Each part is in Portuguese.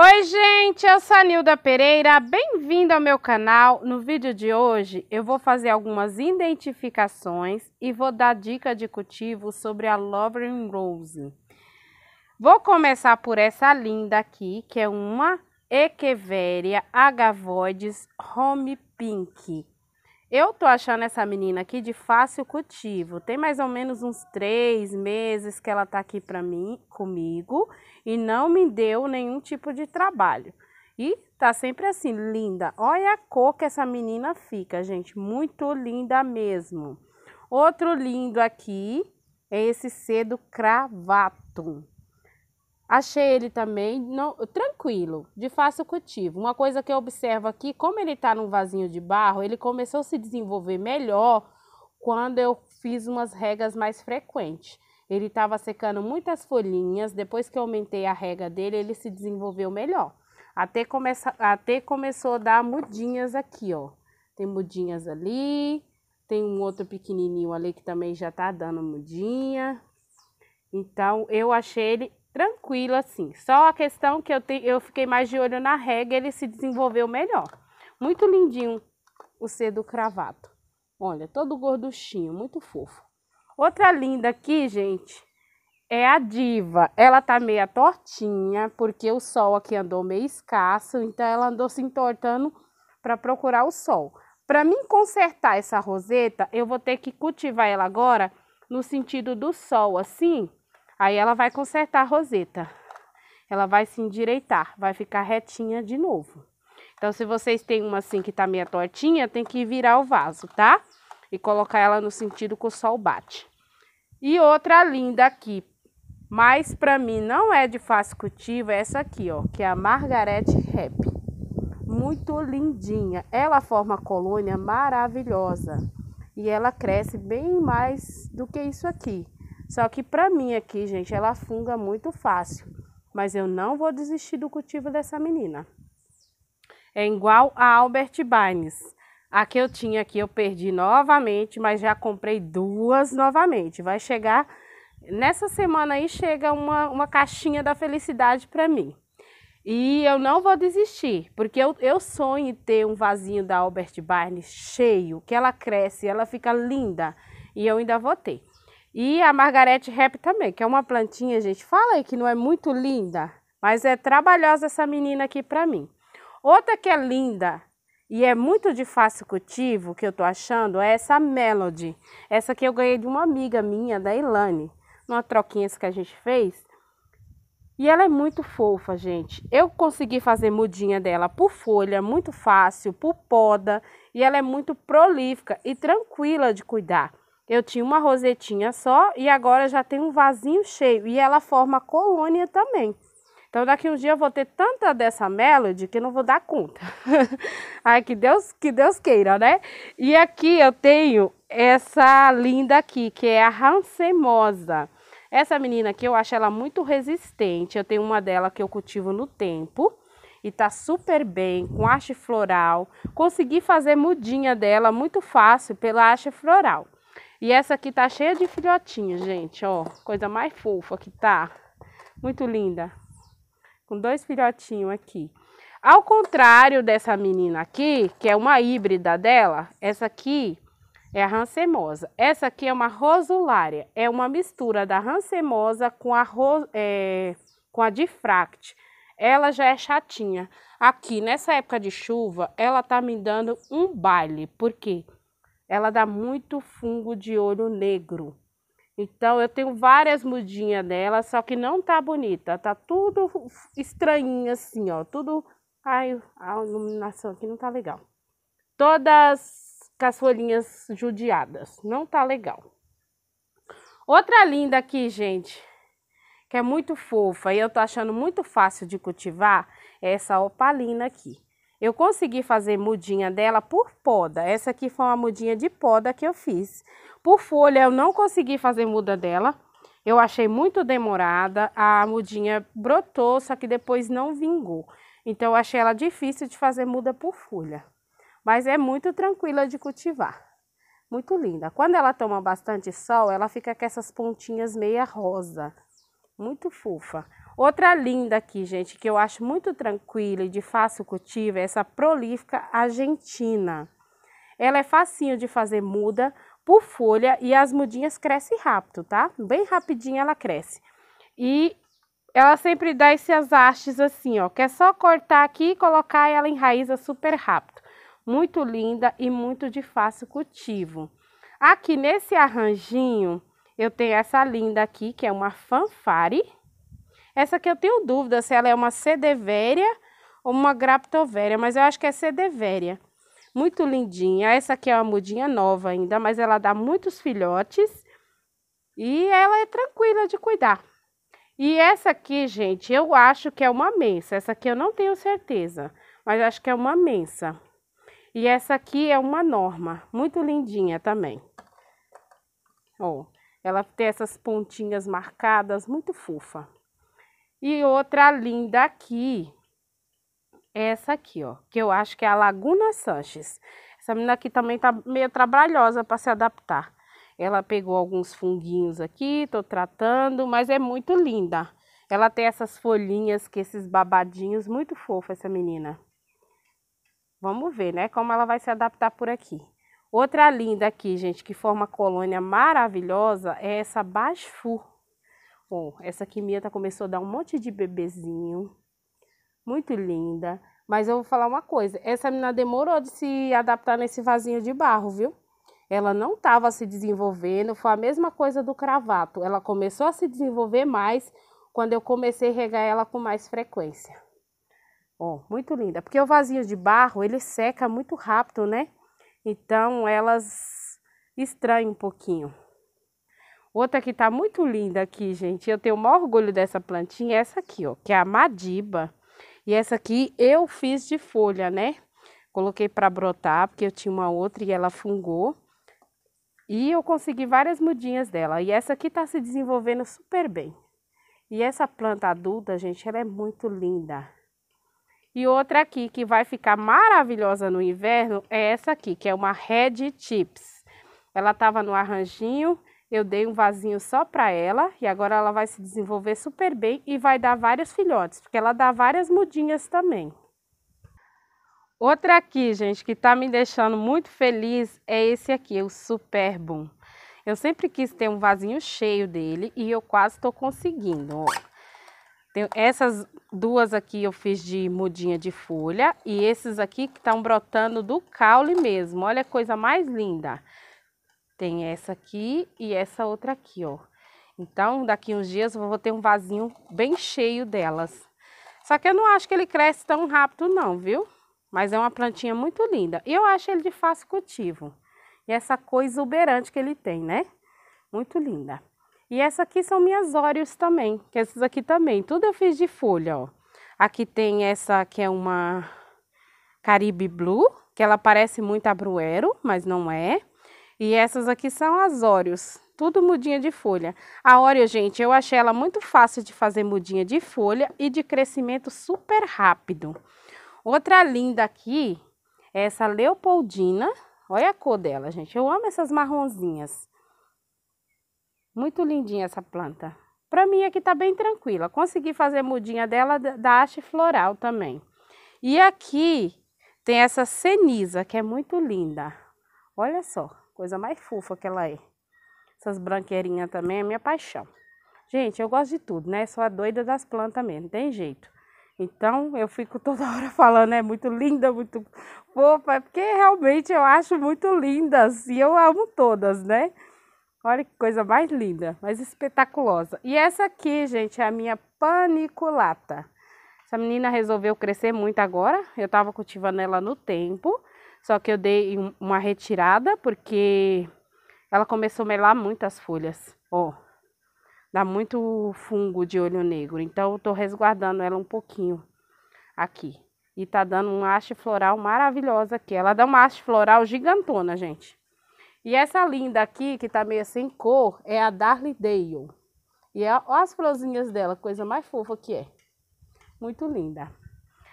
Oi gente, eu sou a Nilda Pereira, bem-vindo ao meu canal. No vídeo de hoje eu vou fazer algumas identificações e vou dar dica de cultivo sobre a Lovering Rose. Vou começar por essa linda aqui, que é uma Echeveria agavoides home pink. Eu tô achando essa menina aqui de fácil cultivo. Tem mais ou menos uns três meses que ela tá aqui para mim, comigo, e não me deu nenhum tipo de trabalho. E tá sempre assim, linda. Olha a cor que essa menina fica, gente. Muito linda mesmo. Outro lindo aqui é esse cedo cravato. Achei ele também tranquilo, de fácil cultivo. Uma coisa que eu observo aqui, como ele está num vasinho de barro, ele começou a se desenvolver melhor quando eu fiz umas regas mais frequentes. Ele estava secando muitas folhinhas, depois que eu aumentei a rega dele, ele se desenvolveu melhor. Até, começa, até começou a dar mudinhas aqui, ó. Tem mudinhas ali, tem um outro pequenininho ali que também já está dando mudinha. Então, eu achei ele tranquilo assim. Só a questão que eu, te, eu fiquei mais de olho na rega, ele se desenvolveu melhor. Muito lindinho o do cravato. Olha, todo gorduchinho, muito fofo. Outra linda aqui, gente, é a diva. Ela tá meia tortinha, porque o sol aqui andou meio escasso, então ela andou se entortando para procurar o sol. Para mim consertar essa roseta, eu vou ter que cultivar ela agora no sentido do sol, assim, Aí ela vai consertar a roseta. Ela vai se endireitar, vai ficar retinha de novo. Então, se vocês têm uma assim que tá meio tortinha, tem que virar o vaso, tá? E colocar ela no sentido que o sol bate. E outra linda aqui, mas para mim não é de fácil cultivo, é essa aqui, ó, que é a Margaret Rap. Muito lindinha. Ela forma colônia maravilhosa. E ela cresce bem mais do que isso aqui. Só que para mim aqui, gente, ela funga muito fácil. Mas eu não vou desistir do cultivo dessa menina. É igual a Albert Baines. A que eu tinha aqui eu perdi novamente, mas já comprei duas novamente. Vai chegar nessa semana aí chega uma, uma caixinha da felicidade para mim. E eu não vou desistir, porque eu, eu sonho em ter um vasinho da Albert Barnes cheio, que ela cresce, ela fica linda. E eu ainda vou ter. E a Margarete Rap também, que é uma plantinha, gente. Fala aí que não é muito linda, mas é trabalhosa essa menina aqui para mim. Outra que é linda e é muito de fácil cultivo, que eu tô achando, é essa Melody. Essa que eu ganhei de uma amiga minha, da Ilane, numa troquinha que a gente fez. E ela é muito fofa, gente. Eu consegui fazer mudinha dela por folha, muito fácil, por poda. E ela é muito prolífica e tranquila de cuidar. Eu tinha uma rosetinha só e agora já tem um vasinho cheio e ela forma colônia também. Então daqui um dia eu vou ter tanta dessa melody que não vou dar conta. Ai, que Deus, que Deus queira, né? E aqui eu tenho essa linda aqui, que é a rancemosa. Essa menina aqui eu acho ela muito resistente. Eu tenho uma dela que eu cultivo no tempo e tá super bem, com haste floral. Consegui fazer mudinha dela muito fácil pela haste floral. E essa aqui tá cheia de filhotinhos, gente, ó. Coisa mais fofa que tá. Muito linda. Com dois filhotinhos aqui. Ao contrário dessa menina aqui, que é uma híbrida dela, essa aqui é a rancemosa. Essa aqui é uma rosulária. É uma mistura da rancemosa com a, é, com a difract. Ela já é chatinha. Aqui, nessa época de chuva, ela tá me dando um baile. Por quê? Porque ela dá muito fungo de olho negro. Então eu tenho várias mudinhas dela, só que não tá bonita, tá tudo estranhinho assim, ó, tudo ai, a iluminação aqui não tá legal. Todas folhinhas judiadas, não tá legal. Outra linda aqui, gente, que é muito fofa e eu tô achando muito fácil de cultivar, é essa opalina aqui. Eu consegui fazer mudinha dela por poda. Essa aqui foi uma mudinha de poda que eu fiz. Por folha eu não consegui fazer muda dela. Eu achei muito demorada. A mudinha brotou, só que depois não vingou. Então eu achei ela difícil de fazer muda por folha. Mas é muito tranquila de cultivar. Muito linda. Quando ela toma bastante sol, ela fica com essas pontinhas meia rosa. Muito fofa. Outra linda aqui, gente, que eu acho muito tranquila e de fácil cultivo é essa prolífica argentina. Ela é facinho de fazer muda por folha e as mudinhas crescem rápido, tá? Bem rapidinho ela cresce. E ela sempre dá essas hastes assim, ó, que é só cortar aqui e colocar ela em raiz super rápido. Muito linda e muito de fácil cultivo. Aqui nesse arranjinho, eu tenho essa linda aqui, que é uma fanfare essa que eu tenho dúvida se ela é uma sedevéria ou uma graptovéria, mas eu acho que é sedevéria. Muito lindinha. Essa aqui é uma mudinha nova ainda, mas ela dá muitos filhotes e ela é tranquila de cuidar. E essa aqui, gente, eu acho que é uma mensa. Essa aqui eu não tenho certeza, mas acho que é uma mensa. E essa aqui é uma norma, muito lindinha também. Ó, ela tem essas pontinhas marcadas, muito fofa. E outra linda aqui, essa aqui, ó, que eu acho que é a Laguna Sanches. Essa menina aqui também tá meio trabalhosa para se adaptar. Ela pegou alguns funguinhos aqui, tô tratando, mas é muito linda. Ela tem essas folhinhas, que esses babadinhos, muito fofa essa menina. Vamos ver, né, como ela vai se adaptar por aqui. Outra linda aqui, gente, que forma colônia maravilhosa é essa Bashfu bom essa quimia tá, começou a dar um monte de bebezinho. Muito linda. Mas eu vou falar uma coisa. Essa menina demorou de se adaptar nesse vasinho de barro, viu? Ela não estava se desenvolvendo. Foi a mesma coisa do cravato. Ela começou a se desenvolver mais quando eu comecei a regar ela com mais frequência. Ó, muito linda. Porque o vasinho de barro, ele seca muito rápido, né? Então, elas estranham um pouquinho. Outra que tá muito linda aqui, gente. Eu tenho o maior orgulho dessa plantinha é essa aqui, ó, que é a Madiba. E essa aqui eu fiz de folha, né? Coloquei para brotar, porque eu tinha uma outra e ela fungou. E eu consegui várias mudinhas dela. E essa aqui tá se desenvolvendo super bem. E essa planta adulta, gente, ela é muito linda. E outra aqui que vai ficar maravilhosa no inverno é essa aqui, que é uma Red Chips. Ela tava no arranjinho eu dei um vasinho só para ela e agora ela vai se desenvolver super bem e vai dar vários filhotes, porque ela dá várias mudinhas também. Outra aqui, gente, que está me deixando muito feliz é esse aqui, o Superbum. Eu sempre quis ter um vasinho cheio dele e eu quase estou conseguindo, ó. essas duas aqui eu fiz de mudinha de folha e esses aqui que estão brotando do caule mesmo. Olha a coisa mais linda. Tem essa aqui e essa outra aqui, ó. Então, daqui uns dias eu vou ter um vasinho bem cheio delas. Só que eu não acho que ele cresce tão rápido não, viu? Mas é uma plantinha muito linda. E eu acho ele de fácil cultivo. E essa cor exuberante que ele tem, né? Muito linda. E essa aqui são minhas óreos também, que esses aqui também. Tudo eu fiz de folha, ó. Aqui tem essa que é uma Caribe Blue, que ela parece muito a Bruero, mas não é. E essas aqui são as Óreos, tudo mudinha de folha. A Oreo, gente, eu achei ela muito fácil de fazer mudinha de folha e de crescimento super rápido. Outra linda aqui é essa Leopoldina. Olha a cor dela, gente. Eu amo essas marronzinhas. Muito lindinha essa planta. Pra mim aqui tá bem tranquila. Consegui fazer mudinha dela da haste floral também. E aqui tem essa ceniza, que é muito linda. Olha só. Coisa mais fofa que ela é. Essas branqueirinhas também é minha paixão. Gente, eu gosto de tudo, né? Sou a doida das plantas mesmo, não tem jeito. Então, eu fico toda hora falando, é muito linda, muito fofa, é porque realmente eu acho muito lindas assim, e eu amo todas, né? Olha que coisa mais linda, mais espetaculosa. E essa aqui, gente, é a minha paniculata. Essa menina resolveu crescer muito agora. Eu tava cultivando ela no tempo. Só que eu dei uma retirada porque ela começou a melar muitas folhas, ó. Dá muito fungo de olho negro, então eu tô resguardando ela um pouquinho aqui. E tá dando um haste floral maravilhosa aqui. Ela dá uma haste floral gigantona, gente. E essa linda aqui, que tá meio sem cor, é a Darly Dale. E olha é, as florzinhas dela, coisa mais fofa que é. Muito linda.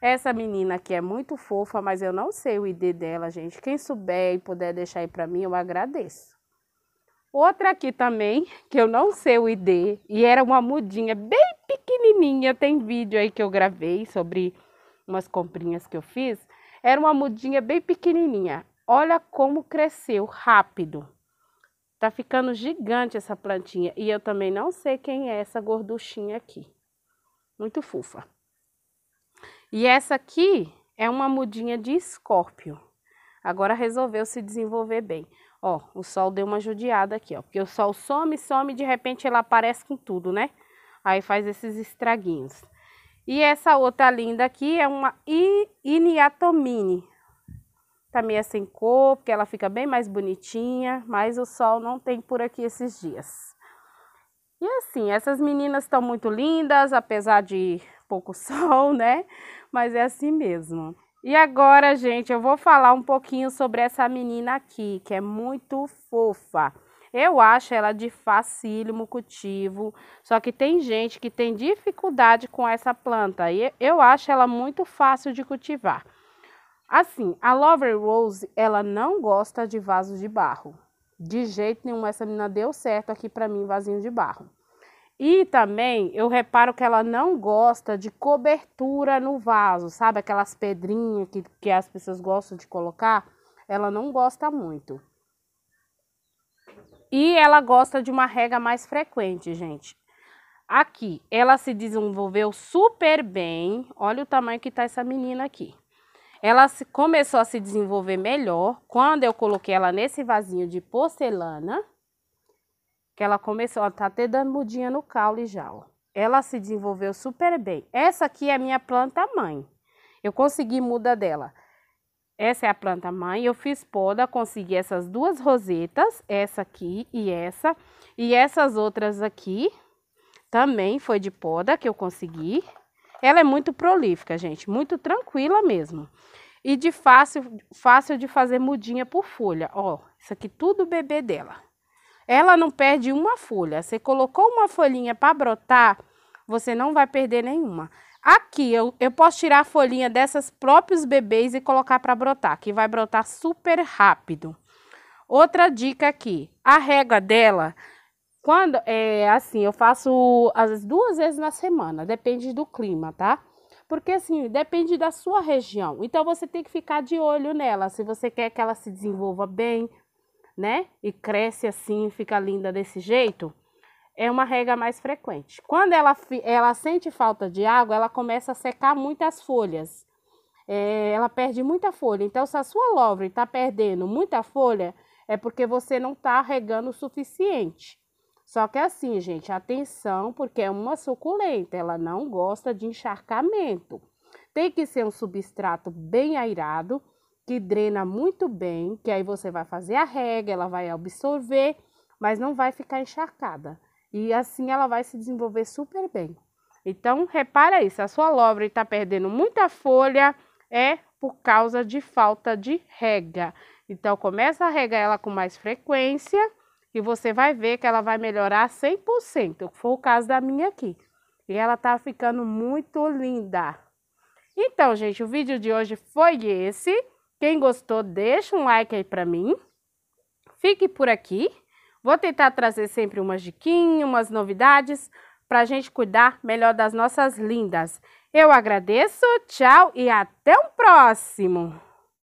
Essa menina aqui é muito fofa, mas eu não sei o ID dela, gente. Quem souber e puder deixar aí para mim, eu agradeço. Outra aqui também, que eu não sei o ID, e era uma mudinha bem pequenininha. Tem vídeo aí que eu gravei sobre umas comprinhas que eu fiz. Era uma mudinha bem pequenininha. Olha como cresceu rápido. Tá ficando gigante essa plantinha. E eu também não sei quem é essa gorduchinha aqui. Muito fofa. E essa aqui é uma mudinha de escórpio. Agora resolveu se desenvolver bem. Ó, o sol deu uma judiada aqui, ó. Porque o sol some, some, de repente ela aparece com tudo, né? Aí faz esses estraguinhos. E essa outra linda aqui é uma iniatomine. Tá meio sem cor, porque ela fica bem mais bonitinha, mas o sol não tem por aqui esses dias. E assim, essas meninas estão muito lindas, apesar de pouco sol, né? Mas é assim mesmo. E agora, gente, eu vou falar um pouquinho sobre essa menina aqui, que é muito fofa. Eu acho ela de facílimo cultivo, só que tem gente que tem dificuldade com essa planta e eu acho ela muito fácil de cultivar. Assim, a Lover Rose, ela não gosta de vasos de barro. De jeito nenhum, essa menina deu certo aqui para mim, vasinho de barro. E também eu reparo que ela não gosta de cobertura no vaso, sabe? Aquelas pedrinhas que, que as pessoas gostam de colocar. Ela não gosta muito. E ela gosta de uma rega mais frequente, gente. Aqui, ela se desenvolveu super bem. Olha o tamanho que tá essa menina aqui. Ela se, começou a se desenvolver melhor quando eu coloquei ela nesse vasinho de porcelana que ela começou, ó, tá até dando mudinha no caule já, ó. Ela se desenvolveu super bem. Essa aqui é a minha planta mãe. Eu consegui muda dela. Essa é a planta mãe, eu fiz poda, consegui essas duas rosetas, essa aqui e essa, e essas outras aqui também foi de poda que eu consegui. Ela é muito prolífica, gente, muito tranquila mesmo. E de fácil, fácil de fazer mudinha por folha, ó, isso aqui tudo bebê dela. Ela não perde uma folha. Você colocou uma folhinha para brotar, você não vai perder nenhuma. Aqui eu, eu posso tirar a folhinha dessas próprios bebês e colocar para brotar, que vai brotar super rápido. Outra dica aqui, a rega dela, quando é assim, eu faço as duas vezes na semana, depende do clima, tá? Porque assim, depende da sua região. Então você tem que ficar de olho nela, se você quer que ela se desenvolva bem, né? E cresce assim, fica linda desse jeito. É uma rega mais frequente. Quando ela, ela sente falta de água, ela começa a secar muitas folhas. É, ela perde muita folha. Então, se a sua louvre está perdendo muita folha, é porque você não está regando o suficiente. Só que assim, gente, atenção, porque é uma suculenta, ela não gosta de encharcamento. Tem que ser um substrato bem airado, que drena muito bem, que aí você vai fazer a rega, ela vai absorver, mas não vai ficar encharcada. E assim ela vai se desenvolver super bem. Então, repara isso, a sua lobre está perdendo muita folha é por causa de falta de rega. Então, começa a regar ela com mais frequência e você vai ver que ela vai melhorar 100%, foi o caso da minha aqui. E ela está ficando muito linda. Então, gente, o vídeo de hoje foi esse. Quem gostou, deixa um like aí para mim. Fique por aqui. Vou tentar trazer sempre umas diquinhas, umas novidades para a gente cuidar melhor das nossas lindas. Eu agradeço, tchau e até o próximo!